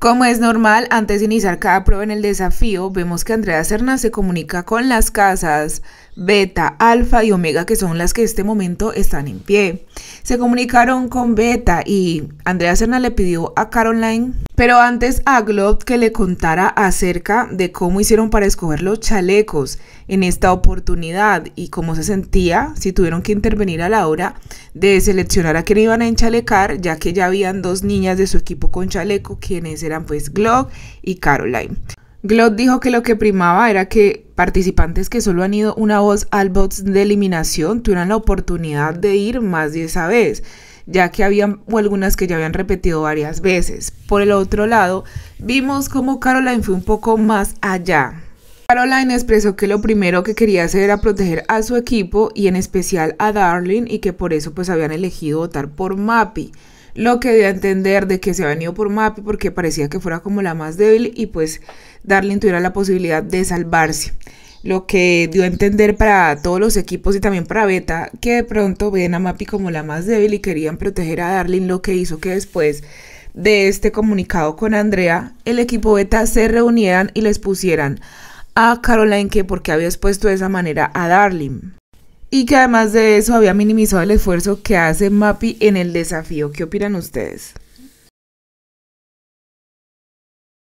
Como es normal, antes de iniciar cada prueba en el desafío, vemos que Andrea Serna se comunica con las casas Beta, Alfa y Omega, que son las que en este momento están en pie. Se comunicaron con Beta y Andrea Serna le pidió a Caroline, pero antes a Glob que le contara acerca de cómo hicieron para escoger los chalecos en esta oportunidad y cómo se sentía si tuvieron que intervenir a la hora de seleccionar a quién iban a enchalecar, ya que ya habían dos niñas de su equipo con chaleco, quienes eran pues Glob y Caroline. Glott dijo que lo que primaba era que participantes que solo han ido una voz al box de eliminación tuvieran la oportunidad de ir más de esa vez, ya que habían o algunas que ya habían repetido varias veces. Por el otro lado, vimos cómo Caroline fue un poco más allá. Caroline expresó que lo primero que quería hacer era proteger a su equipo y en especial a Darling y que por eso pues habían elegido votar por Mappy lo que dio a entender de que se había venido por MAPI porque parecía que fuera como la más débil y pues darle tuviera la posibilidad de salvarse. Lo que dio a entender para todos los equipos y también para Beta, que de pronto ven a Mapi como la más débil y querían proteger a Darlin lo que hizo que después de este comunicado con Andrea, el equipo Beta se reunieran y les pusieran a Caroline que porque había expuesto de esa manera a Darlin y que además de eso había minimizado el esfuerzo que hace MAPI en el desafío. ¿Qué opinan ustedes?